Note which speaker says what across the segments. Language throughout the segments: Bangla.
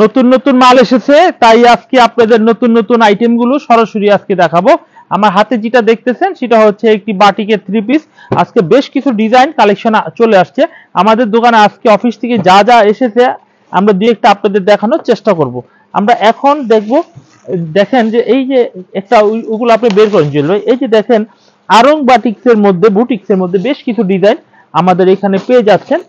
Speaker 1: নতুন নতুন মাল এসেছে তাই আজকে আপনাদের নতুন নতুন আইটেমগুলো সরাসরি আজকে দেখাবো আমার হাতে যেটা দেখতেছেন সেটা হচ্ছে একটি বাটিকের থ্রি পিস আজকে বেশ কিছু ডিজাইন কালেকশন চলে আসছে আমাদের দোকানে আজকে অফিস থেকে যা যা এসেছে আমরা দু একটা আপনাদের দেখানোর চেষ্টা করব। আমরা এখন দেখব দেখেন যে এই যে একটা ওগুলো আপনি বের করেন জুয়েল ভাই এই যে দেখেন আরং বাটিক্সের মধ্যে বুটিক্সের মধ্যে বেশ কিছু ডিজাইন আমাদের এখানে পেয়ে যাচ্ছেন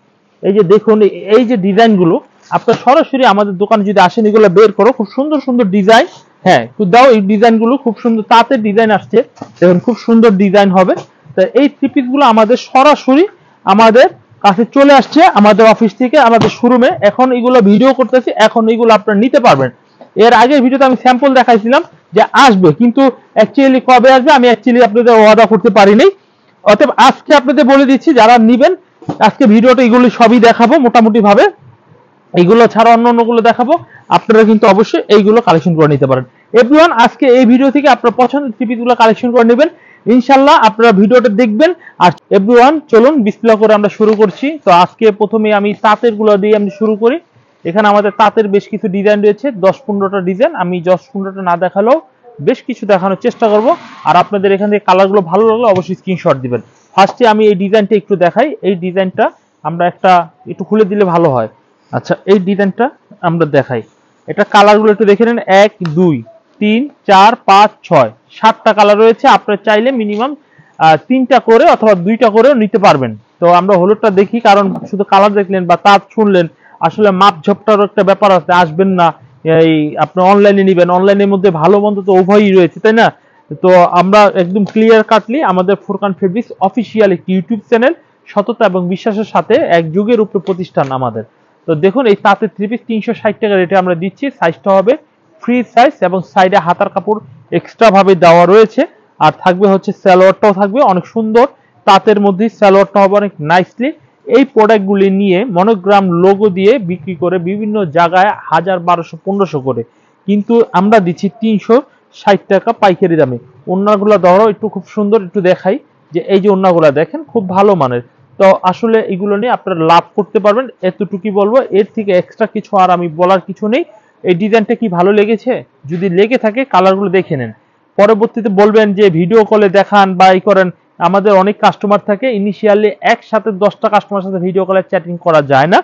Speaker 1: এই যে দেখুন এই যে ডিজাইনগুলো আপনার সরাসরি আমাদের দোকানে যদি আসেন এগুলো বের করো খুব সুন্দর সুন্দর ডিজাইন হ্যাঁ দাও এই ডিজাইনগুলো খুব সুন্দর তাতে ডিজাইন আসছে দেখুন খুব সুন্দর ডিজাইন হবে তো এই থ্রি পিসগুলো আমাদের সরাসরি আমাদের কাছে চলে আসছে আমাদের অফিস থেকে আমাদের শোরুমে এখন এগুলো ভিডিও করতেছি এখন এগুলো আপনারা নিতে পারবেন এর আগের ভিডিওতে আমি স্যাম্পল দেখাইছিলাম যে আসবে কিন্তু অ্যাকচুয়ালি কবে আসবে আমি অ্যাকচুয়ালি আপনাদের ওয়াদা করতে পারিনি অতএব আজকে আপনাদের বলে দিচ্ছি যারা নেবেন আজকে ভিডিওটা এগুলো সবই দেখাবো মোটামুটিভাবে এইগুলো ছাড়া অন্য অন্যগুলো দেখাবো আপনারা কিন্তু অবশ্যই এইগুলো কালেকশন করে নিতে পারেন এভরিওয়ান আজকে এই ভিডিও থেকে আপনার পছন্দের টিপিগুলো কালেকশন করে নেবেন ইনশাল্লাহ আপনারা ভিডিওটা দেখবেন আর এভরিওয়ান চলুন বিসপ্লে করে আমরা শুরু করছি তো আজকে প্রথমে আমি তাঁতের গুলো দিয়ে আমি শুরু করি এখানে আমাদের তাঁতের বেশ কিছু ডিজাইন রয়েছে দশ পনেরোটা ডিজাইন আমি দশ পনেরোটা না দেখালেও বেশ কিছু দেখানোর চেষ্টা করব আর আপনাদের এখান থেকে কালারগুলো ভালো লাগলে অবশ্যই স্ক্রিনশট দিবেন ফার্স্টে আমি এই ডিজাইনটা একটু দেখাই এই ডিজাইনটা আমরা একটা একটু খুলে দিলে ভালো হয় আচ্ছা এই ডিজাইনটা আমরা দেখাই এটা কালারগুলো একটু দেখে নেন এক দুই তিন চার পাঁচ ছয় সাতটা কালার রয়েছে আপনার চাইলে মিনিমাম তিনটা করে অথবা দুইটা করেও নিতে পারবেন তো আমরা হলুদটা দেখি কারণ শুধু কালার দেখলেন বা তার শুনলেন আসলে মাপঝপটার একটা ব্যাপার আছে আসবেন না এই আপনি অনলাইনে নেবেন অনলাইনের মধ্যে ভালো মন্দ তো উভয়ই রয়েছে তাই না তো আমরা একদম ক্লিয়ার কাটলি আমাদের ফোরকান ফেব্রিক্স অফিসিয়াল একটি ইউটিউব চ্যানেল সততা এবং বিশ্বাসের সাথে এক যুগের উপরে প্রতিষ্ঠান আমাদের তো দেখুন এই তাঁতের থ্রি পিস তিনশো ষাট টাকা রেটে আমরা দিচ্ছি সাইজটা হবে ফ্রি সাইজ এবং সাইডে হাতার কাপড় এক্সট্রা ভাবে দেওয়া রয়েছে আর থাকবে হচ্ছে স্যালোয়ারটাও থাকবে অনেক সুন্দর তাঁতের মধ্যে স্যালোয়ারটা হবে অনেক নাইসলি এই প্রোডাক্টগুলি নিয়ে মনোগ্রাম লোগো দিয়ে বিক্রি করে বিভিন্ন জায়গায় হাজার বারোশো পনেরোশো করে কিন্তু আমরা দিচ্ছি তিনশো ষাট টাকা পাইকারি দামে অন্যগুলো ধরো একটু খুব সুন্দর একটু দেখাই যে এই যে অন্যগুলো দেখেন খুব ভালো মানের তো আসলে এগুলো নিয়ে আপনারা লাভ করতে পারবেন এতটুকুই বলবো এর থেকে এক্সট্রা কিছু আর আমি বলার কিছু নেই এই ডিজাইনটা কি ভালো লেগেছে যদি লেগে থাকে কালারগুলো দেখে নেন পরবর্তীতে বলবেন যে ভিডিও কলে দেখান বা এই করেন আমাদের অনেক কাস্টমার থাকে ইনিশিয়ালি একসাথে দশটা কাস্টমার সাথে ভিডিও কলে চ্যাটিং করা যায় না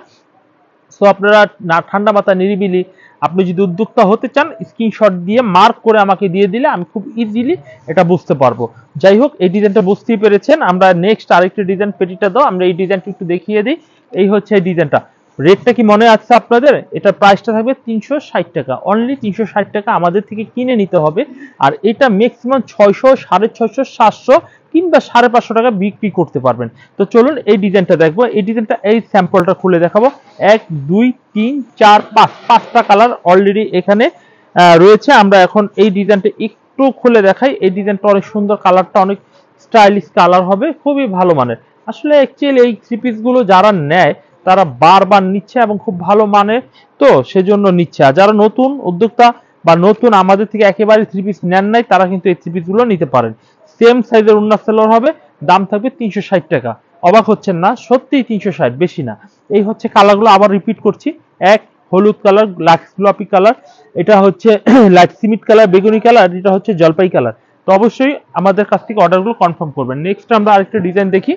Speaker 1: সো আপনারা না ঠান্ডা মাথা নিরিবিলি আপনি যদি উদ্যোক্তা হতে চান স্ক্রিনশট দিয়ে মার্ক করে আমাকে দিয়ে দিলে আমি খুব ইজিলি এটা বুঝতে পারবো যাই হোক এই ডিজাইনটা বুঝতেই পেরেছেন আমরা নেক্সট আরেকটি ডিজাইন পেটিটা দাও আমরা এই ডিজাইনটা একটু দেখিয়ে দিই এই হচ্ছে এই ডিজাইনটা রেটটা কি মনে আছে আপনাদের এটা প্রাইসটা থাকবে তিনশো ষাট টাকা অনলি তিনশো ষাট টাকা আমাদের থেকে কিনে নিতে হবে আর এটা ম্যাক্সিমাম ছয়শো সাড়ে ছয়শো সাতশো কিংবা সাড়ে পাঁচশো টাকা বিক্রি করতে পারবেন তো চলুন এই ডিজাইনটা দেখবো এই ডিজাইনটা এই স্যাম্পলটা খুলে দেখাবো এক দুই তিন চার পাঁচ পাঁচটা কালার অলরেডি এখানে রয়েছে আমরা এখন এই ডিজাইনটা একটু খুলে দেখাই এই ডিজাইনটা অনেক সুন্দর কালারটা অনেক স্টাইলিশ কালার হবে খুবই ভালো মানের আসলে অ্যাকচুয়ালি এই থ্রি পিসগুলো যারা নেয় তারা বারবার নিচ্ছে এবং খুব ভালো মানের তো সেজন্য নিচ্ছে আর যারা নতুন উদ্যোক্তা বা নতুন আমাদের থেকে একেবারে থ্রি পিস নেন নাই তারা কিন্তু এই থ্রি পিসগুলো নিতে পারেন সেম সাইজের উন্না সেলর হবে দাম থাকবে তিনশো টাকা অবাক হচ্ছেন না সত্যিই তিনশো বেশি না এই হচ্ছে কালারগুলো আবার রিপিট করছি এক হলুদ কালার লাক্স গ্লাপি কালার এটা হচ্ছে লাইক সিমিট কালার বেগুনি কালার এটা হচ্ছে জলপাই কালার তো অবশ্যই আমাদের কাছ থেকে অর্ডারগুলো কনফার্ম করবেন নেক্সট আমরা আরেকটা ডিজাইন দেখি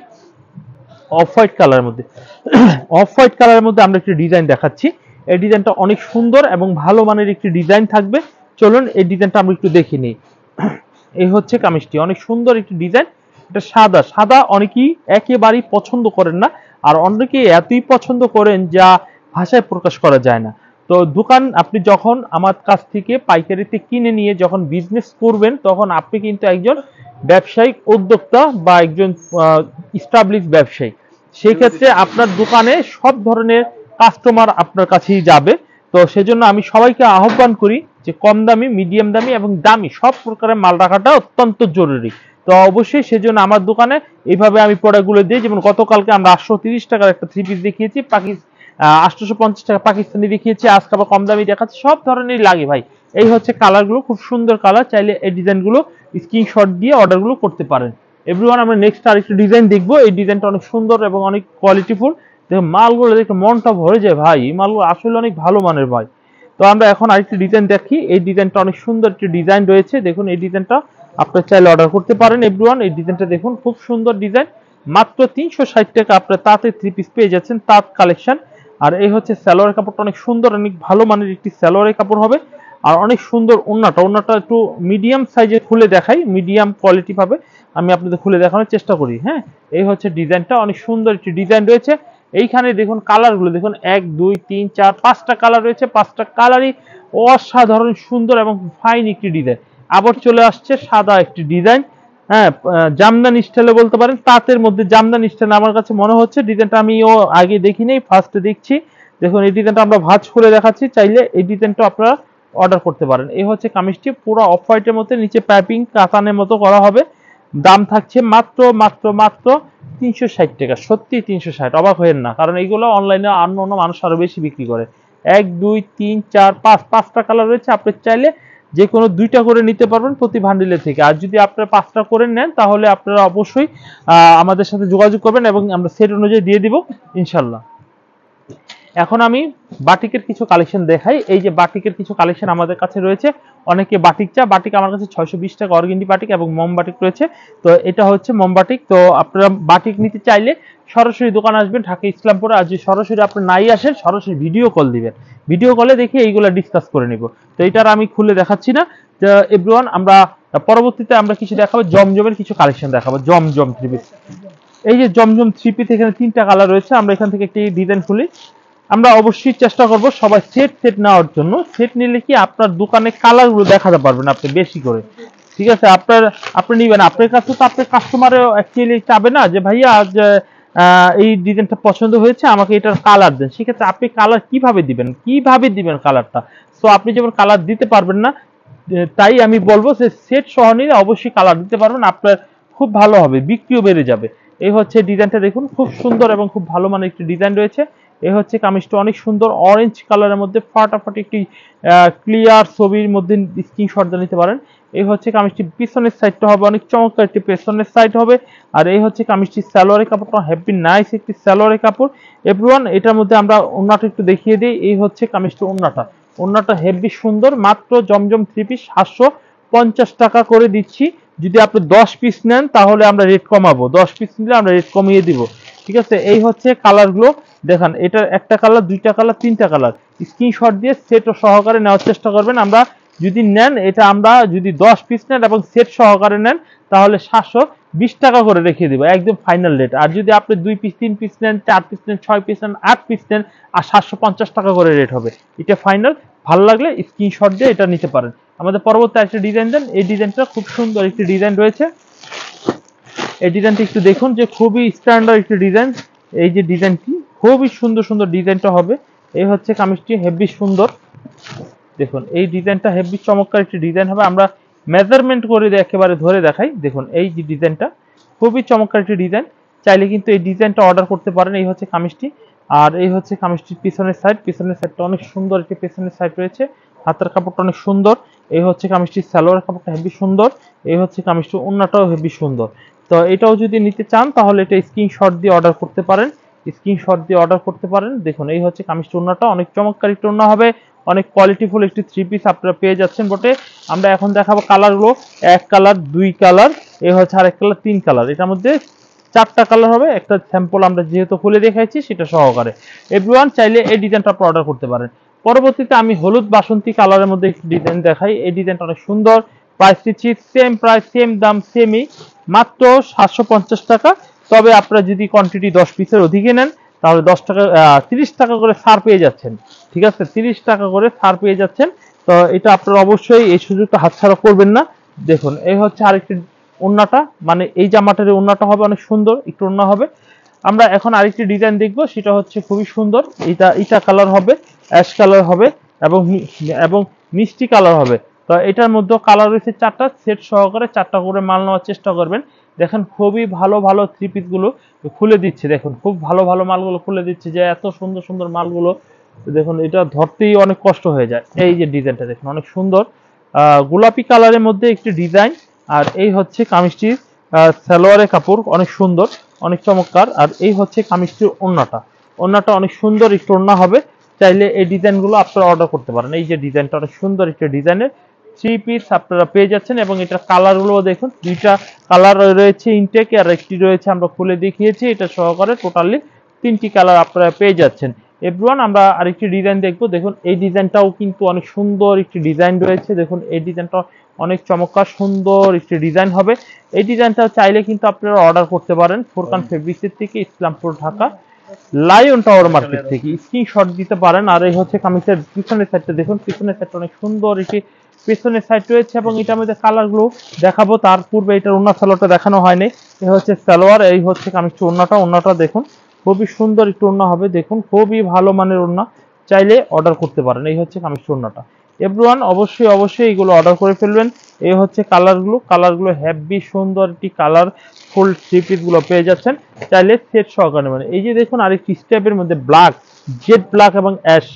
Speaker 1: অফ হোয়াইট কালারের মধ্যে অফ হোয়াইট কালারের মধ্যে আমরা একটি ডিজাইন দেখাচ্ছি এই ডিজাইনটা অনেক সুন্দর এবং ভালো মানের একটি ডিজাইন থাকবে চলুন এই ডিজাইনটা আমরা একটু দেখি নিই এই হচ্ছে কামিজটি অনেক সুন্দর একটি ডিজাইন এটা সাদা সাদা অনেকেই একেবারেই পছন্দ করেন না আর অনেকেই এতই পছন্দ করেন যা ভাষায় প্রকাশ করা যায় না তো দোকান আপনি যখন আমার কাছ থেকে পাইকারিতে কিনে নিয়ে যখন বিজনেস করবেন তখন আপনি কিন্তু একজন ব্যবসায়িক উদ্যোক্তা বা একজন স্টাবলিশ ব্যবসায়ী সেই ক্ষেত্রে আপনার দোকানে সব ধরনের কাস্টমার আপনার কাছেই যাবে তো সেজন্য আমি সবাইকে আহ্বান করি যে কম দামি মিডিয়াম দামি এবং দামি সব প্রকারের মাল রাখাটা অত্যন্ত জরুরি তো অবশ্যই সেজন্য আমার দোকানে এইভাবে আমি প্রোডাক্টগুলো দিই যেমন গতকালকে আমরা আটশো তিরিশ টাকার একটা থ্রি পিস দেখিয়েছি পাকিস্তান আটশোশো পঞ্চাশ টাকা পাকিস্তানি দেখিয়েছি আজকে আবার কম দামি দেখাচ্ছি সব ধরনেরই লাগে ভাই এই হচ্ছে কালারগুলো খুব সুন্দর কালার চাইলে এই ডিজাইনগুলো স্ক্রিনশট দিয়ে অর্ডারগুলো করতে পারেন এভরিওয়ান আমরা নেক্সট আরেকটা ডিজাইন দেখবো এই ডিজাইনটা অনেক সুন্দর এবং অনেক কোয়ালিটিফুল দেখুন মালগুলো দেখে মনটা ভরে যায় ভাই এই মালগুলো আসলে অনেক ভালো মানের ভাই তো আমরা এখন আরেকটি ডিজাইন দেখি এই ডিজাইনটা অনেক সুন্দর একটি ডিজাইন রয়েছে দেখুন এই ডিজাইনটা আপনার চাইলে অর্ডার করতে পারেন এভরিওয়ান এই ডিজাইনটা দেখুন খুব সুন্দর ডিজাইন মাত্র তিনশো ষাট টাকা আপনার তাঁতের থ্রি পিস পেয়ে যাচ্ছেন তাঁত কালেকশন আর এই হচ্ছে স্যালোয়ার কাপড়টা অনেক সুন্দর অনেক ভালো মানের একটি স্যালোয়ারের কাপড় হবে আর অনেক সুন্দর ওনাটা ওনাটা একটু মিডিয়াম সাইজে খুলে দেখাই মিডিয়াম কোয়ালিটি পাবে আমি আপনাদের খুলে দেখানোর চেষ্টা করি হ্যাঁ এই হচ্ছে ডিজাইনটা অনেক সুন্দর একটি ডিজাইন রয়েছে এইখানে দেখুন কালারগুলো দেখুন এক দুই তিন চার পাঁচটা কালার রয়েছে পাঁচটা কালারই অসাধারণ সুন্দর এবং ফাইন একটি ডিজাইন আবার চলে আসছে সাদা একটি ডিজাইন হ্যাঁ জামদান স্টাইলে বলতে পারেন তাঁতের মধ্যে জামদান স্টাইল আমার কাছে মনে হচ্ছে ডিজাইনটা আমিও আগে দেখিনি ফার্স্টে দেখছি দেখুন এই ডিজাইনটা আমরা ভাজ করে দেখাচ্ছি চাইলে এই ডিজাইনটা আপনারা অর্ডার করতে পারেন এই হচ্ছে কামিজটি পুরো অফ হোয়াইটের মধ্যে নিচে প্যাপিং কাতানের মতো করা হবে দাম থাকছে মাত্র মাত্র মাত্র তিনশো ষাট টাকা সত্যি তিনশো ষাট অবাক হয়েন না কারণ এইগুলো অনলাইনে অন্য অন্য মানুষ আরও বেশি বিক্রি করে এক দুই তিন চার পাঁচ পাঁচটা কালার রয়েছে আপনি চাইলে যে কোনো দুইটা করে নিতে পারবেন প্রতি ভান্ডিলে থেকে আর যদি আপনারা পাঁচটা করে নেন তাহলে আপনারা অবশ্যই আমাদের সাথে যোগাযোগ করবেন এবং আমরা সেট অনুযায়ী দিয়ে দিব ইনশাল্লাহ এখন আমি বাটিকের কিছু কালেকশন দেখাই এই যে বাটিকের কিছু কালেকশন আমাদের কাছে রয়েছে অনেকে বাটিক চা বাটিক আমার কাছে ছয়শো বিশ টাকা অর্গেন্ডি বাটিক এবং মোম বাটিক রয়েছে তো এটা হচ্ছে মোম বাটিক তো আপনারা বাটিক নিতে চাইলে সরাসরি দোকান আসবেন ঢাকা ইসলামপুরে আর সরাসরি আপনি নাই আসেন সরাসরি ভিডিও কল দিবেন ভিডিও কলে দেখে এইগুলো ডিসকাস করে নিব তো এটার আমি খুলে দেখাচ্ছি না এভরিওয়ান আমরা পরবর্তীতে আমরা কিছু দেখাবো জমজমের কিছু কালেকশন দেখাবো জমজম থ্রি পিস এই যে জমজম থ্রি পিস এখানে তিনটা কালার রয়েছে আমরা এখান থেকে একটি ডিজাইন খুলি আমরা অবশ্যই চেষ্টা করব সবাই সেট সেট নেওয়ার জন্য সেট নিলে কি আপনার দোকানে কালারগুলো দেখাতে পারবেন আপনি বেশি করে ঠিক আছে আপনার আপনি নেবেন আপনার কাছে তো আপনার কাস্টমারও অ্যাকচুয়ালি চাবে না যে ভাইয়া আজ এই ডিজাইনটা পছন্দ হয়েছে আমাকে এটার কালার দেন সেক্ষেত্রে আপনি কালার কিভাবে দিবেন কিভাবে দিবেন কালারটা সো আপনি যেমন কালার দিতে পারবেন না তাই আমি বলবো যে সেট সহ নিলে অবশ্যই কালার দিতে পারবেন আপনার খুব ভালো হবে বিক্রিও বেড়ে যাবে এই হচ্ছে ডিজাইনটা দেখুন খুব সুন্দর এবং খুব ভালো মানের একটি ডিজাইন রয়েছে এ হচ্ছে কামিজটা অনেক সুন্দর অরেঞ্জ কালারের মধ্যে ফাটাফাটি একটি ক্লিয়ার ছবির মধ্যে স্ক্রিনশটটা নিতে পারেন এই হচ্ছে কামিজটি পিছনের সাইডটা হবে অনেক চমৎকার একটি পেছনের সাইড হবে আর এই হচ্ছে কামিজটি স্যালোয়ারের কাপড়টা হ্যাপি নাইস একটি স্যালোয়ারের কাপড় এভরিওয়ান এটার মধ্যে আমরা ওনাটা একটু দেখিয়ে দিই এই হচ্ছে কামিজটি ওনাটা ওনাটা হেভি সুন্দর মাত্র জমজম থ্রি পিস সাতশো পঞ্চাশ টাকা করে দিচ্ছি যদি আপনি দশ পিস নেন তাহলে আমরা রেট কমাবো দশ পিস নিলে আমরা রেট কমিয়ে দিব ঠিক আছে এই হচ্ছে কালারগুলো দেখান এটার একটা কালার দুইটা কালার তিনটা কালার স্ক্রিনশট দিয়ে সেট সহকারে নেওয়ার চেষ্টা করবেন আমরা যদি নেন এটা আমরা যদি দশ পিস নেন এবং সেট সহকারে নেন তাহলে সাতশো বিশ টাকা করে রেখে দেবো একদম ফাইনাল রেট আর যদি আপনি দুই পিস তিন পিস নেন চার পিস নেন ছয় পিস নেন আট পিস নেন আর সাতশো পঞ্চাশ টাকা করে রেট হবে এটা ফাইনাল ভালো লাগলে স্ক্রিনশট দিয়ে এটা নিতে পারেন আমাদের পরবর্তী একটা ডিজাইন দেন এই ডিজাইনটা খুব সুন্দর একটি ডিজাইন রয়েছে এই ডিজাইনটি একটু দেখুন যে খুবই স্ট্যান্ডার্ড একটি ডিজাইন এই যে ডিজাইনটি খুবই সুন্দর সুন্দর ডিজাইনটা হবে এই হচ্ছে কামিজটি হেভি সুন্দর দেখুন এই ডিজাইনটা হেভি চমৎকার একটি ডিজাইন হবে আমরা মেজারমেন্ট করে একেবারে ধরে দেখাই দেখুন এই যে ডিজাইনটা খুবই চমৎকার একটি ডিজাইন চাইলে কিন্তু এই ডিজাইনটা অর্ডার করতে পারেন এই হচ্ছে কামিজটি আর এই হচ্ছে কামিজটির পিছনের সাইড পিছনের সাইডটা অনেক সুন্দর একটি পিছনের সাইড রয়েছে হাতের কাপড়টা অনেক সুন্দর এই হচ্ছে কামিজটির সালোয়ার কাপড়টা হেভি সুন্দর এই হচ্ছে কামিজটি ওন্নাটাও হেভি সুন্দর তো এটাও যদি নিতে চান তাহলে এটা স্ক্রিনশট দিয়ে অর্ডার করতে পারেন স্ক্রিনশট দিয়ে অর্ডার করতে পারেন দেখুন এই হচ্ছে কামিজ টোনাটা অনেক চমৎকার একটি টোনা হবে অনেক কোয়ালিটিফুল একটি থ্রি পিস আপনারা পেয়ে যাচ্ছেন বটে আমরা এখন দেখাবো কালারগুলো এক কালার দুই কালার এ হচ্ছে আরেক কালার তিন কালার এটার মধ্যে চারটা কালার হবে একটা স্যাম্পল আমরা যেহেতু খুলে দেখাইছি সেটা সহকারে এভরিওয়ান চাইলে এই ডিজাইনটা আপনি অর্ডার করতে পারেন পরবর্তীতে আমি হলুদ বাসন্তী কালারের মধ্যে ডিজাইন দেখাই এই ডিজাইনটা অনেক সুন্দর প্রাইস দিচ্ছি সেম প্রাইস সেম দাম সেমই মাত্র সাতশো পঞ্চাশ টাকা তবে আপনারা যদি কোয়ান্টিটি দশ পিসের অধিকে নেন তাহলে দশ টাকা তিরিশ টাকা করে সার পেয়ে যাচ্ছেন ঠিক আছে তিরিশ টাকা করে সার পেয়ে যাচ্ছেন তো এটা আপনারা অবশ্যই এই সুযোগটা হাতছাড়া করবেন না দেখুন এই হচ্ছে আরেকটি অন্যটা মানে এই জামাটার অন্যটা হবে অনেক সুন্দর একটু অন্য হবে আমরা এখন আরেকটি ডিজাইন দেখব সেটা হচ্ছে খুবই সুন্দর এটা ইটা কালার হবে অ্যাশ কালার হবে এবং এবং মিষ্টি কালার হবে তো এটার মধ্যে কালার রয়েছে চারটা সেট সহকারে চারটা করে মাল নেওয়ার চেষ্টা করবেন দেখেন খুবই ভালো ভালো থ্রি পিসগুলো খুলে দিচ্ছে দেখুন খুব ভালো ভালো মালগুলো খুলে দিচ্ছে যে এত সুন্দর সুন্দর মালগুলো দেখুন এটা ধরতেই অনেক কষ্ট হয়ে যায় এই যে ডিজাইনটা দেখুন অনেক সুন্দর গোলাপি কালারের মধ্যে একটি ডিজাইন আর এই হচ্ছে কামিজটির সালোয়ারের কাপড় অনেক সুন্দর অনেক চমৎকার আর এই হচ্ছে কামিজটির ওড়নাটা ওড়নাটা অনেক সুন্দর একটু ওড়না হবে চাইলে এই ডিজাইনগুলো আপনারা অর্ডার করতে পারেন এই যে ডিজাইনটা অনেক সুন্দর একটা ডিজাইনের থ্রি পিস আপনারা পেয়ে যাচ্ছেন এবং এটার কালারগুলো দেখুন দুইটা কালার রয়েছে ইনটেক আর একটি রয়েছে আমরা খুলে দেখিয়েছি এটা সহকারে টোটালি তিনটি কালার আপনারা পেয়ে যাচ্ছেন এভরিওয়ান আমরা আরেকটি ডিজাইন দেখবো দেখুন এই ডিজাইনটাও কিন্তু অনেক সুন্দর একটি ডিজাইন রয়েছে দেখুন এই ডিজাইনটা অনেক চমৎকার সুন্দর একটি ডিজাইন হবে এই ডিজাইনটা চাইলে কিন্তু আপনারা অর্ডার করতে পারেন ফোরকান ফেব্রিক্সের থেকে Islampur Dhaka lion tower market থেকে স্ক্রিনশট দিতে পারেন আর এই হচ্ছে কামিজের পিছনের সাইডটা দেখুন পিছনের সাইডটা অনেক সুন্দর একটি পিছনের সাইড রয়েছে এবং এটার মধ্যে কালারগুলো দেখাবো তার পূর্বে এটার অন্য সালোয়ারটা দেখানো হয়নি এ হচ্ছে সালোয়ার এই হচ্ছে কামিজটি অন্যটা অন্যটা দেখুন খুবই সুন্দর একটু অন্য হবে দেখুন খুবই ভালো মানের অন্য চাইলে অর্ডার করতে পারেন এই হচ্ছে কামিজটি অন্যটা এভরিওয়ান অবশ্যই অবশ্যই এগুলো অর্ডার করে ফেলবেন এই হচ্ছে কালারগুলো কালারগুলো হ্যাভি সুন্দর একটি কালার ফুল গুলো পেয়ে যাচ্ছেন চাইলে সেট সহকারে মানে এই যে দেখুন আরেকটি স্টেপের মধ্যে ব্ল্যাক জেড ব্ল্যাক এবং অ্যাশ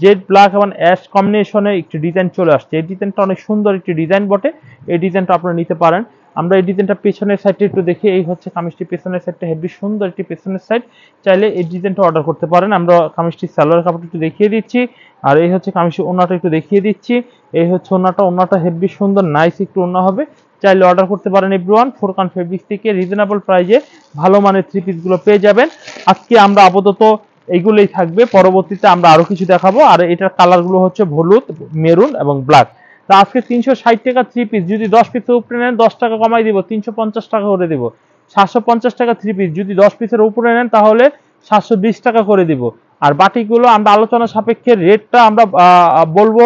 Speaker 1: জেড ব্ল্যাক এবং অ্যাশ কম্বিনেশনের একটি ডিজাইন চলে আসছে এই ডিজাইনটা অনেক সুন্দর একটি ডিজাইন বটে এই ডিজাইনটা আপনারা নিতে পারেন আমরা এই ডিজাইনটা পেছনের সাইডে একটু দেখি এই হচ্ছে কামিজটি পেছনের সাইডটা হেভি সুন্দর একটি পেছনের সাইড চাইলে এই ডিজাইনটা অর্ডার করতে পারেন আমরা কামিজটি সালোয়ার কাপড় একটু দেখিয়ে দিচ্ছি আর এই হচ্ছে কামিজটি ওনাটা একটু দেখিয়ে দিচ্ছি এই হচ্ছে ওনাটা ওনাটা হেভি সুন্দর নাইস একটু ওনা হবে চাইলে অর্ডার করতে পারেন এভরিওয়ান ফোর কান ফেব্রিক্স থেকে রিজনেবল প্রাইজে ভালো মানের থ্রি পিসগুলো পেয়ে যাবেন আজকে আমরা আপাতত এইগুলোই থাকবে পরবর্তীতে আমরা আরো কিছু দেখাবো আর এটার কালারগুলো হচ্ছে হলুদ মেরুন এবং ব্ল্যাক তো আজকে তিনশো ষাট টাকা থ্রি পিস যদি দশ পিসের উপরে নেন দশ টাকা কমাই দিব তিনশো পঞ্চাশ টাকা করে দিব সাতশো পঞ্চাশ টাকা থ্রি পিস যদি দশ পিসের উপরে নেন তাহলে সাতশো বিশ টাকা করে দিব আর বাটিগুলো আমরা আলোচনা সাপেক্ষে রেটটা আমরা বলবো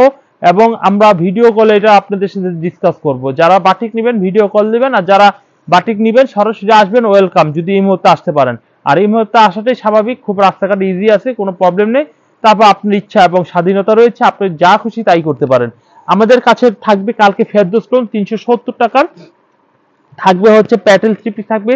Speaker 1: এবং আমরা ভিডিও কলে এটা আপনাদের সাথে ডিসকাস করব যারা বাটিক নেবেন ভিডিও কল দেবেন আর যারা বাটিক নেবেন সরাসরি আসবেন ওয়েলকাম যদি এই মুহূর্তে আসতে পারেন আর এই মুহূর্তে আসাটাই স্বাভাবিক খুব রাস্তাঘাট ইজি আছে কোনো প্রবলেম নেই তারপর আপনার ইচ্ছা এবং স্বাধীনতা রয়েছে আপনি যা খুশি তাই করতে পারেন আমাদের কাছে থাকবে কালকে ফেরদোস লোন তিনশো সত্তর টাকার থাকবে হচ্ছে প্যাটেল থ্রিপি থাকবে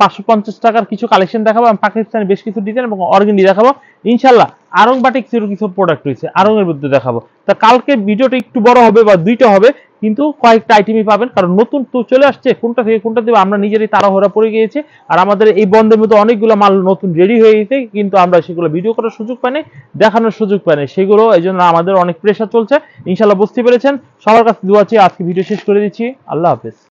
Speaker 1: পাঁচশো পঞ্চাশ টাকার কিছু কালেকশন দেখাবো আমি পাকিস্তানে বেশ কিছু ডিজাইন এবং অর্গেন্ডি দেখাবো ইনশাল্লাহ আরং বাটিক্সেরও কিছু প্রোডাক্ট রয়েছে আরঙের মধ্যে দেখাবো তা কালকে ভিডিওটা একটু বড় হবে বা দুইটা হবে কিন্তু কয়েকটা আইটেমই পাবেন কারণ নতুন তো চলে আসছে কোনটা থেকে কোনটা দেবে আমরা নিজেরই তাড়াহড়া পড়ে গিয়েছে আর আমাদের এই বন্ধের মধ্যে অনেকগুলো মাল নতুন রেডি হয়ে গেছে কিন্তু আমরা সেগুলো ভিডিও করার সুযোগ পাইনি দেখানোর সুযোগ পাইনি সেগুলো এই জন্য আমাদের অনেক প্রেশার চলছে ইনশাল্লাহ বুঝতে পেরেছেন সবার কাছে দোয়া চেয়ে আজকে ভিডিও শেষ করে দিচ্ছি আল্লাহ হাফেজ